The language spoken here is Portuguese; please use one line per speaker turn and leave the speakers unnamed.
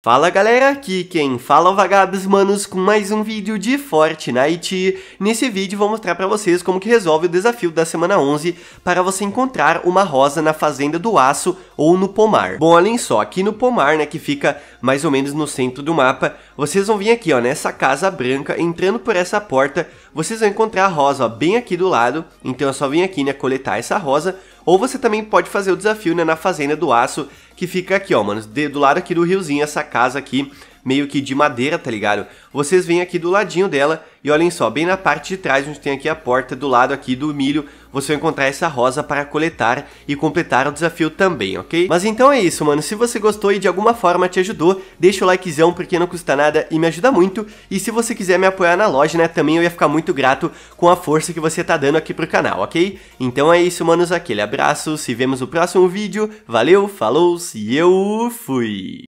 Fala galera, aqui quem fala é o Manos com mais um vídeo de Fortnite. Nesse vídeo vou mostrar pra vocês como que resolve o desafio da semana 11 para você encontrar uma rosa na Fazenda do Aço ou no Pomar. Bom, olhem só, aqui no Pomar, né, que fica mais ou menos no centro do mapa, vocês vão vir aqui, ó, nessa casa branca, entrando por essa porta, vocês vão encontrar a rosa, ó, bem aqui do lado, então é só vir aqui, né, coletar essa rosa, ou você também pode fazer o desafio né, na Fazenda do Aço, que fica aqui, ó, mano, do lado aqui do riozinho, essa casa aqui meio que de madeira, tá ligado? Vocês vêm aqui do ladinho dela e olhem só, bem na parte de trás onde tem aqui a porta, do lado aqui do milho, você vai encontrar essa rosa para coletar e completar o desafio também, ok? Mas então é isso, mano. Se você gostou e de alguma forma te ajudou, deixa o likezão porque não custa nada e me ajuda muito. E se você quiser me apoiar na loja, né, também eu ia ficar muito grato com a força que você tá dando aqui pro canal, ok? Então é isso, manos. Aquele abraço, se vemos no próximo vídeo. Valeu, falou e eu fui!